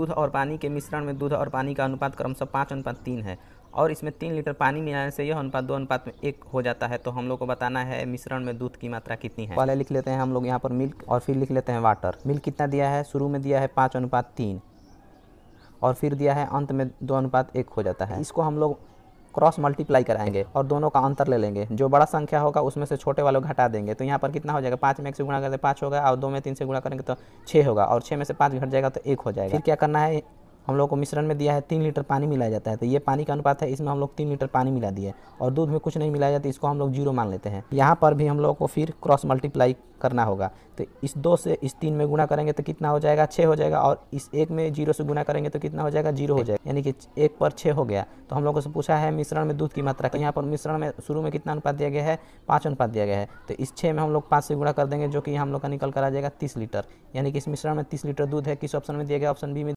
दूध और पानी के मिश्रण में दूध और पानी का अनुपात क्रमशः पाँच अनुपात तीन है और इसमें तीन लीटर पानी मिलाने से यह अनुपात दो अनुपात में एक हो जाता है तो हम लोग को बताना है मिश्रण में दूध की मात्रा कितनी है पहले लिख लेते हैं हम लोग यहाँ पर मिल्क और फिर लिख लेते हैं वाटर मिल्क कितना दिया है शुरू में दिया है पाँच अनुपात तीन और फिर दिया है अंत में दो अनुपात एक हो जाता है इसको हम लोग क्रॉस मल्टीप्लाई कराएंगे और दोनों का अंतर ले लेंगे जो बड़ा संख्या होगा उसमें से छोटे वालों घटा देंगे तो यहाँ पर कितना हो जाएगा पाँच में एक से गुणा करते पाँच होगा और दो में तीन से गुणा करेंगे तो छः होगा और छः में से पाँच घट जाएगा तो एक हो जाएगा फिर क्या करना है हम लोग को मिश्रण में दिया है तीन लीटर पानी मिलाया जाता है तो ये पानी का अनुपात है इसमें हम लोग तीन लीटर पानी मिला दिए और दूध में कुछ नहीं मिलाया जाता इसको हम लोग जीरो मान लेते हैं यहाँ पर भी हम लोग को फिर क्रॉस मल्टीप्लाई करना होगा तो इस दो से इस तीन में गुणा करेंगे तो कितना हो जाएगा छः हो जाएगा और इस एक में जीरो से गुणा करेंगे तो कितना हो जाएगा जीरो हो जाएगा यानी कि एक पर छः हो गया तो हम लोगों से पूछा है मिश्रण में दूध की मात्रा तो यहाँ पर मिश्रण में शुरू में कितना अनुपात दिया गया है पाँच अनुपात दिया गया है तो इस छः में हम लोग पाँच से गुणा कर देंगे जो कि हम लोग का निकल कर आ जाएगा तीस लीटर यानी कि इस मिश्रण में तीस लीटर दूध है किस ऑप्शन में दिया गया ऑप्शन बी में